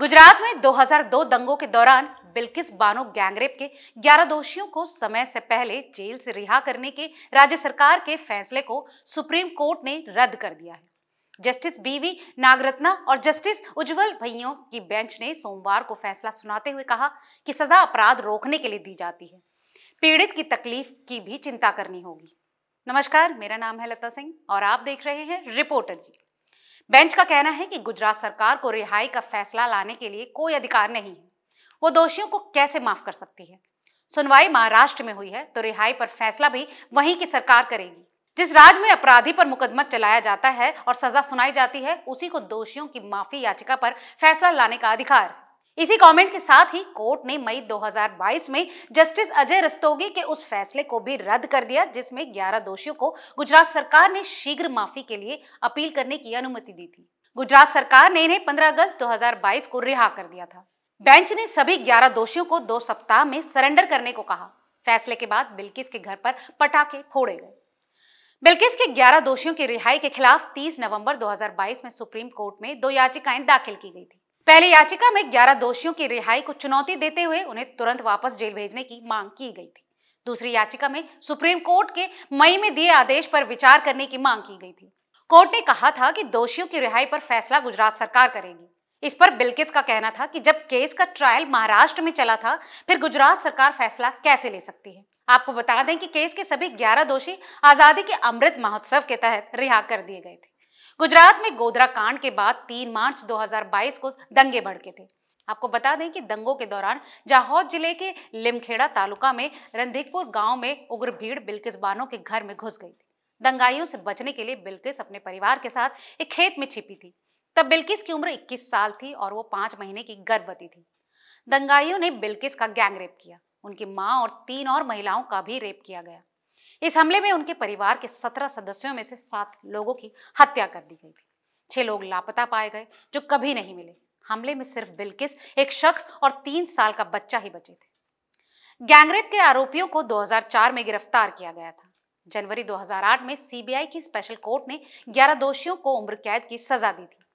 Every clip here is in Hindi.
गुजरात में 2002 दंगों के दौरान बिल्किस बानो गैंगरेप के 11 दोषियों को समय से पहले जेल से रिहा करने के राज्य सरकार के फैसले को सुप्रीम कोर्ट ने रद्द कर दिया है जस्टिस बीवी नागरत्ना और जस्टिस उज्जवल भैयों की बेंच ने सोमवार को फैसला सुनाते हुए कहा कि सजा अपराध रोकने के लिए दी जाती है पीड़ित की तकलीफ की भी चिंता करनी होगी नमस्कार मेरा नाम है लता सिंह और आप देख रहे हैं रिपोर्टर जी बेंच का कहना है कि गुजरात सरकार को रिहाई का फैसला लाने के लिए कोई अधिकार नहीं है वो दोषियों को कैसे माफ कर सकती है सुनवाई महाराष्ट्र में हुई है तो रिहाई पर फैसला भी वहीं की सरकार करेगी जिस राज्य में अपराधी पर मुकदमा चलाया जाता है और सजा सुनाई जाती है उसी को दोषियों की माफी याचिका पर फैसला लाने का अधिकार है इसी कमेंट के साथ ही कोर्ट ने मई 2022 में जस्टिस अजय रस्तोगी के उस फैसले को भी रद्द कर दिया जिसमें 11 दोषियों को गुजरात सरकार ने शीघ्र माफी के लिए अपील करने की अनुमति दी थी गुजरात सरकार ने इन्हें 15 अगस्त 2022 को रिहा कर दिया था बेंच ने सभी 11 दोषियों को दो सप्ताह में सरेंडर करने को कहा फैसले के बाद बिल्किस के घर पर पटाखे फोड़े गए बिल्किस के 11 दोषियों की रिहाई के खिलाफ 30 नवंबर 2022 में सुप्रीम कोर्ट में दो याचिकाएं दाखिल की गई थी पहले याचिका में 11 दोषियों की रिहाई को चुनौती देते हुए उन्हें तुरंत वापस जेल भेजने की मांग की गई थी दूसरी याचिका में सुप्रीम कोर्ट के मई में दिए आदेश पर विचार करने की मांग की गई थी कोर्ट ने कहा था कि दोषियों की रिहाई पर फैसला गुजरात सरकार करेगी इस पर बिल्किस का कहना था कि जब केस का ट्रायल महाराष्ट्र में चला था फिर गुजरात सरकार फैसला कैसे ले सकती है आपको बता दें कि केस के सभी 11 दोषी आजादी के अमृत महोत्सव के तहत रिहा कर दिए गए थे गुजरात में गोधरा कांड के बाद 3 मार्च 2022 को दंगे भड़के थे आपको बता दें कि दंगों के दौरान जाहौद जिले के लिमखेड़ा तालुका में रंधिकपुर गांव में उग्र भीड़ बिल्किस बानो के घर में घुस गई थी दंगाइयों से बचने के लिए बिल्किस अपने परिवार के साथ एक खेत में छिपी थी तब बिल्किस की उम्र 21 साल थी और वो पांच महीने की गर्भवती थी दंगाइयों ने बिल्किस का गैंग रेप किया उनकी माँ और तीन और महिलाओं का भी रेप किया गया इस हमले में उनके परिवार के सत्रह सदस्यों में से सात लोगों की हत्या कर दी गई थी छह लोग लापता पाए गए जो कभी नहीं मिले हमले में सिर्फ बिल्किस एक शख्स और तीन साल का बच्चा ही बचे थे गैंगरेप के आरोपियों को 2004 में गिरफ्तार किया गया था जनवरी 2008 में सीबीआई की स्पेशल कोर्ट ने 11 दोषियों को उम्र कैद की सजा दी थी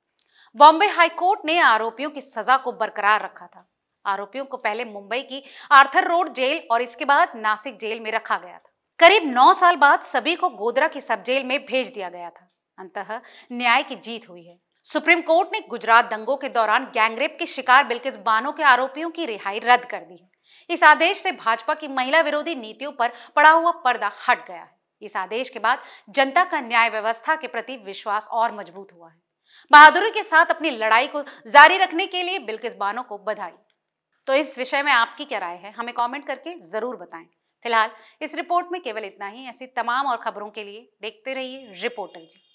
बॉम्बे हाई कोर्ट ने आरोपियों की सजा को बरकरार रखा था आरोपियों को पहले मुंबई की आर्थर रोड जेल और इसके बाद नासिक जेल में रखा गया था करीब नौ साल बाद सभी को गोदरा की सब जेल में भेज दिया गया था अंतः न्याय की जीत हुई है सुप्रीम कोर्ट ने गुजरात दंगों के दौरान गैंगरेप के शिकार बिल्किस बानो के आरोपियों की रिहाई रद्द कर दी है इस आदेश से भाजपा की महिला विरोधी नीतियों पर पड़ा हुआ पर्दा हट गया है इस आदेश के बाद जनता का न्याय व्यवस्था के प्रति विश्वास और मजबूत हुआ है बहादुरी के साथ अपनी लड़ाई को जारी रखने के लिए बिल्किस बानो को बधाई तो इस विषय में आपकी क्या राय है हमें कमेंट करके जरूर बताएं फिलहाल इस रिपोर्ट में केवल इतना ही ऐसी तमाम और खबरों के लिए देखते रहिए रिपोर्टर जी